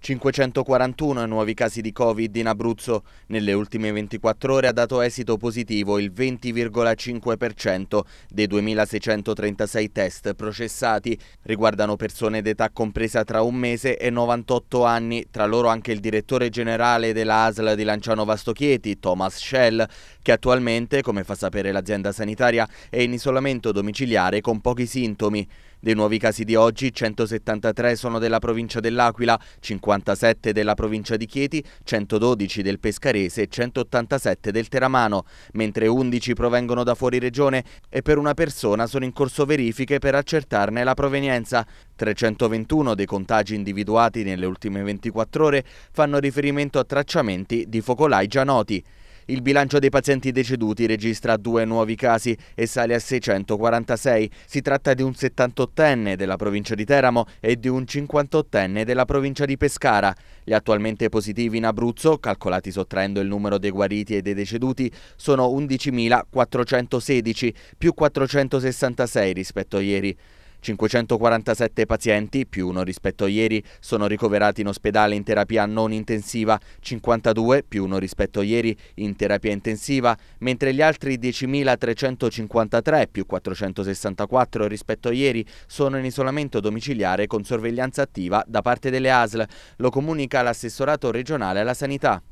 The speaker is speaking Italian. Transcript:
541 nuovi casi di Covid in Abruzzo. Nelle ultime 24 ore ha dato esito positivo il 20,5% dei 2.636 test processati. Riguardano persone d'età compresa tra un mese e 98 anni, tra loro anche il direttore generale della ASL di Lanciano Vastochieti, Thomas Schell, che attualmente, come fa sapere l'azienda sanitaria, è in isolamento domiciliare con pochi sintomi. Dei nuovi casi di oggi, 173 sono della provincia dell'Aquila, 57 della provincia di Chieti, 112 del Pescarese e 187 del Teramano, mentre 11 provengono da fuori regione e per una persona sono in corso verifiche per accertarne la provenienza. 321 dei contagi individuati nelle ultime 24 ore fanno riferimento a tracciamenti di focolai già noti. Il bilancio dei pazienti deceduti registra due nuovi casi e sale a 646. Si tratta di un 78enne della provincia di Teramo e di un 58enne della provincia di Pescara. Gli attualmente positivi in Abruzzo, calcolati sottraendo il numero dei guariti e dei deceduti, sono 11.416, più 466 rispetto a ieri. 547 pazienti, più uno rispetto a ieri, sono ricoverati in ospedale in terapia non intensiva, 52 più uno rispetto a ieri in terapia intensiva, mentre gli altri 10.353 più 464 rispetto a ieri sono in isolamento domiciliare con sorveglianza attiva da parte delle ASL, lo comunica l'assessorato regionale alla sanità.